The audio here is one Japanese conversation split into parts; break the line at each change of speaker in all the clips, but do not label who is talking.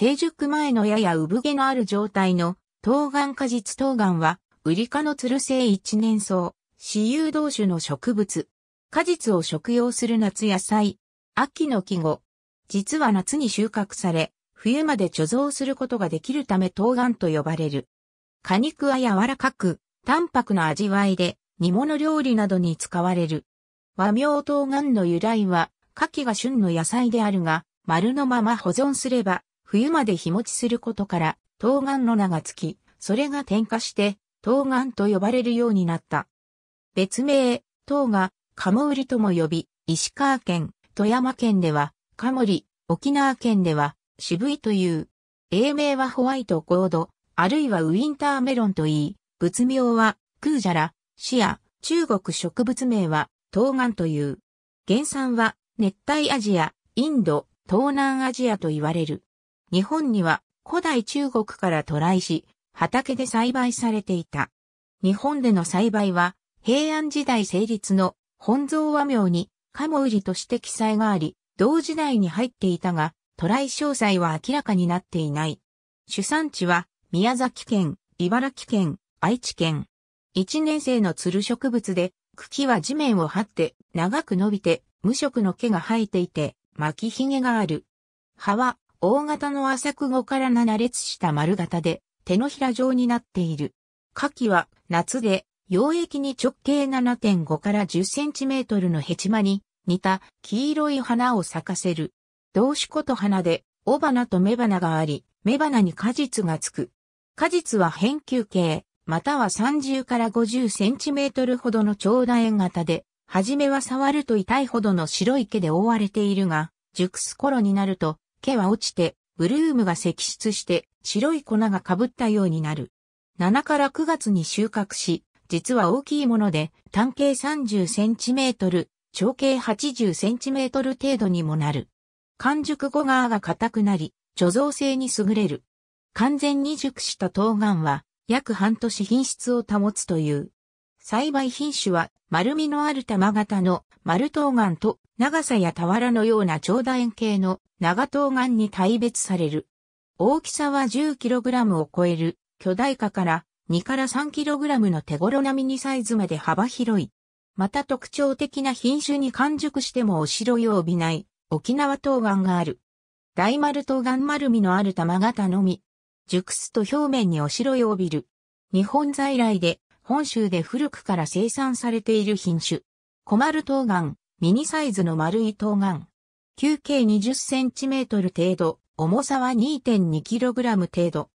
成熟前のやや産毛のある状態の、冬岩果実冬岩は、ウリ科のつる性一年草、私有同種の植物。果実を食用する夏野菜。秋の季語。実は夏に収穫され、冬まで貯蔵することができるため冬岩と呼ばれる。果肉は柔らかく、淡白な味わいで、煮物料理などに使われる。和名冬岩の由来は、牡蠣が旬の野菜であるが、丸のまま保存すれば、冬まで日持ちすることから、冬瓜の名がつき、それが点火して、冬瓜と呼ばれるようになった。別名、冬が、鴨売りとも呼び、石川県、富山県では、カモリ、沖縄県では、渋いという。英名はホワイトゴード、あるいはウィンターメロンといい、仏名は、クージャラ、シア、中国植物名は、東岸という。原産は、熱帯アジア、インド、東南アジアと言われる。日本には古代中国から渡来し、畑で栽培されていた。日本での栽培は、平安時代成立の本草和名に、鴨売りとして記載があり、同時代に入っていたが、渡来詳細は明らかになっていない。主産地は、宮崎県、茨城県、愛知県。一年生の鶴植物で、茎は地面を張って、長く伸びて、無色の毛が生えていて、巻き髭がある。葉は大型の浅く語から7列した丸型で、手のひら状になっている。夏季は夏で、溶液に直径7.5から10センチメートルのヘチマに似た黄色い花を咲かせる。同種こと花で、雄花と雌花があり、雌花に果実がつく。果実は変球形、または30から50センチメートルほどの長楕円型で、はじめは触ると痛いほどの白い毛で覆われているが、熟す頃になると毛は落ちて、ブルームが積出して、白い粉が被ったようになる。7から9月に収穫し、実は大きいもので、単径30センチメートル、長径80センチメートル程度にもなる。完熟後側が硬くなり、貯蔵性に優れる。完全に熟した冬瓜は、約半年品質を保つという。栽培品種は、丸みのある玉型の丸冬瓜と長さや俵のような長楕円形の長東岩に大別される。大きさは 10kg を超える巨大化から2から 3kg の手頃なミニサイズまで幅広い。また特徴的な品種に完熟してもお城いを帯びない沖縄東岩がある。大丸東岩丸みのある玉型のみ。熟すと表面にお白いを帯びる。日本在来で本州で古くから生産されている品種。小丸東岩。ミニサイズの丸い冬眼。球径 20cm 程度、重さは 2.2kg 程度。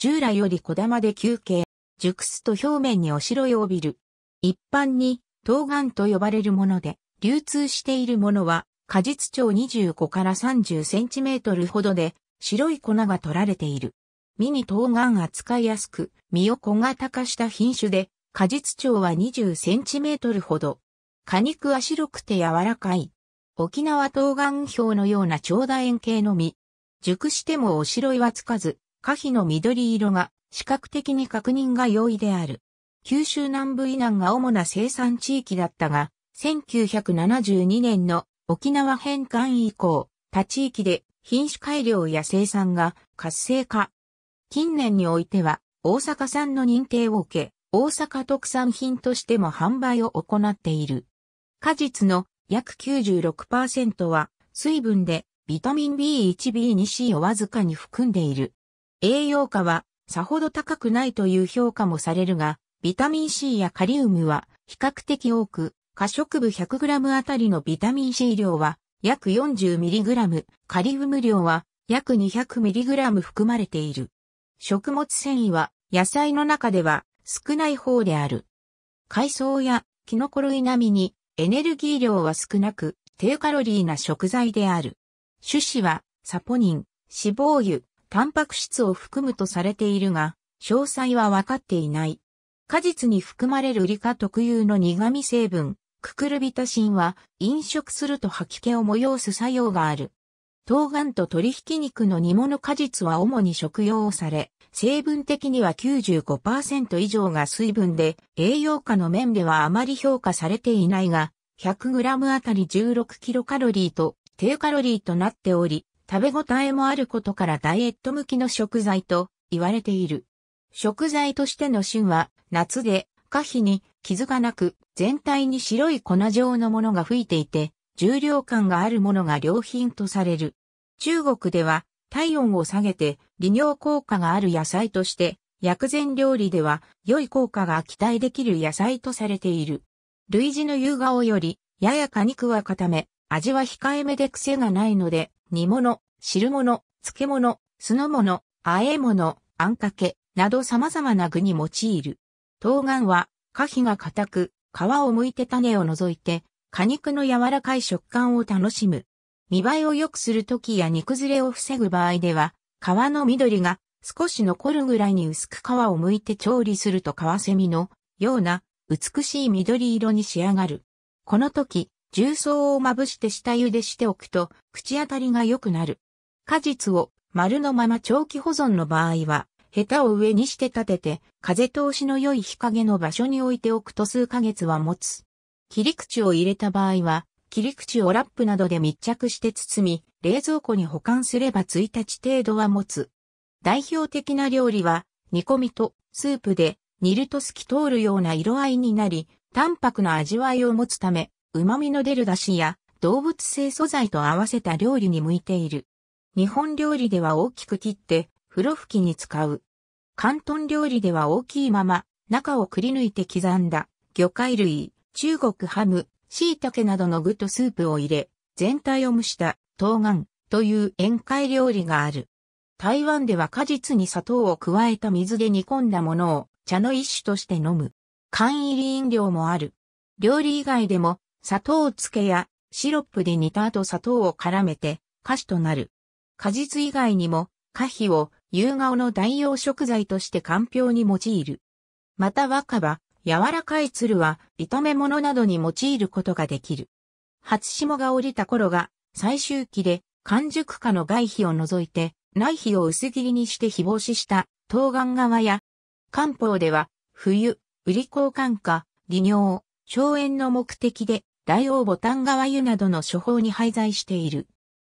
従来より小玉で球形、熟すと表面にお城い帯びる。一般に、冬眼と呼ばれるもので、流通しているものは、果実長25から 30cm ほどで、白い粉が取られている。ミニ冬眼扱いやすく、実を小型化した品種で、果実長は 20cm ほど。果肉は白くて柔らかい。沖縄東岸氷のような長楕円形の実。熟してもおしろいはつかず、花皮の緑色が視覚的に確認が容易である。九州南部以南が主な生産地域だったが、1972年の沖縄返還以降、他地域で品種改良や生産が活性化。近年においては大阪産の認定を受け、大阪特産品としても販売を行っている。果実の約96%は水分でビタミン B1、B2C をわずかに含んでいる。栄養価はさほど高くないという評価もされるが、ビタミン C やカリウムは比較的多く、可食部 100g あたりのビタミン C 量は約 40mg、カリウム量は約 200mg 含まれている。食物繊維は野菜の中では少ない方である。海藻やキノコ類並みにエネルギー量は少なく、低カロリーな食材である。種子は、サポニン、脂肪油、タンパク質を含むとされているが、詳細は分かっていない。果実に含まれる理科特有の苦味成分、ククルビタシンは、飲食すると吐き気を催す作用がある。冬瓜と鶏ひき肉の煮物果実は主に食用をされ、成分的には95%以上が水分で、栄養価の面ではあまり評価されていないが、100g あたり 16kcal と低カロリーとなっており、食べ応えもあることからダイエット向きの食材と言われている。食材としての旬は夏で花火に傷がなく全体に白い粉状のものが吹いていて重量感があるものが良品とされる。中国では体温を下げて利尿効果がある野菜として、薬膳料理では良い効果が期待できる野菜とされている。類似の夕顔より、やや果肉は固め、味は控えめで癖がないので、煮物、汁物、漬物、酢の物、和え物、あんかけ、など様々な具に用いる。冬瓜は、果皮が硬く、皮を剥いて種を除いて、果肉の柔らかい食感を楽しむ。見栄えを良くする時や煮崩れを防ぐ場合では、皮の緑が少し残るぐらいに薄く皮を剥いて調理すると皮セミのような美しい緑色に仕上がる。この時、重曹をまぶして下茹でしておくと口当たりが良くなる。果実を丸のまま長期保存の場合は、ヘタを上にして立てて、風通しの良い日陰の場所に置いておくと数ヶ月は持つ。切り口を入れた場合は、切り口をラップなどで密着して包み、冷蔵庫に保管すれば1日程度は持つ。代表的な料理は、煮込みとスープで煮ると透き通るような色合いになり、淡白な味わいを持つため、旨味の出る出汁や動物性素材と合わせた料理に向いている。日本料理では大きく切って、風呂吹きに使う。広東料理では大きいまま、中をくり抜いて刻んだ、魚介類、中国ハム、椎茸などの具とスープを入れ、全体を蒸した冬瓜という宴会料理がある。台湾では果実に砂糖を加えた水で煮込んだものを茶の一種として飲む。缶入り飲料もある。料理以外でも砂糖漬けやシロップで煮た後砂糖を絡めて菓子となる。果実以外にも菓皮を夕顔の代用食材として環境に用いる。また若葉、柔らかい鶴は炒め物などに用いることができる。初霜が降りた頃が最終期で完熟化の外皮を除いて内皮を薄切りにして日防しした東岸側や漢方では冬、売り交換化、利尿、消炎の目的で大王ボタン側湯などの処方に廃材している。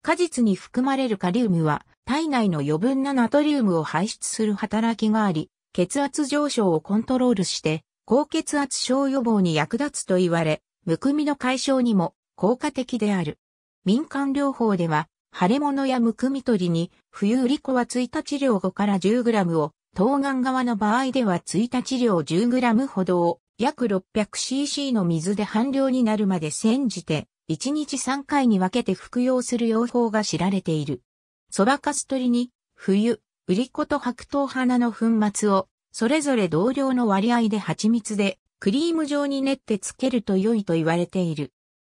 果実に含まれるカリウムは体内の余分なナトリウムを排出する働きがあり、血圧上昇をコントロールして高血圧症予防に役立つと言われ、むくみの解消にも効果的である。民間療法では、腫れ物やむくみ取りに、冬売り子は1日量5から 10g を、東岸側の場合では1日量 10g ほどを、約 600cc の水で半量になるまで煎じて、1日3回に分けて服用する用法が知られている。そばかす取りに、冬、売り子と白桃花の粉末をそれぞれ同量の割合で蜂蜜でクリーム状に練ってつけると良いと言われている。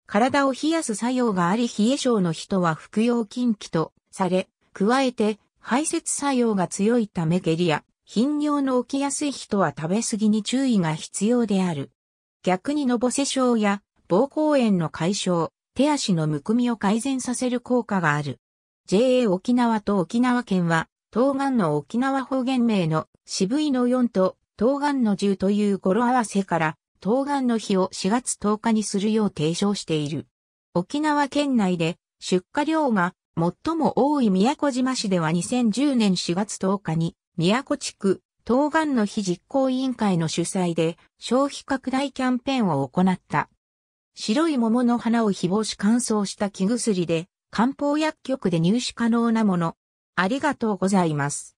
体を冷やす作用があり冷え症の人は服用禁忌とされ、加えて排泄作用が強いため下痢や頻尿の起きやすい人は食べ過ぎに注意が必要である。逆にのぼせ症や膀胱炎の解消、手足のむくみを改善させる効果がある。JA 沖縄と沖縄県は、東岸の沖縄方言名の渋いの4と、東岸の10という語呂合わせから、東岸の日を4月10日にするよう提唱している。沖縄県内で出荷量が最も多い宮古島市では2010年4月10日に、宮古地区、東岸の日実行委員会の主催で消費拡大キャンペーンを行った。白い桃の花を誹謗し乾燥した木薬で漢方薬局で入手可能なもの。ありがとうございます。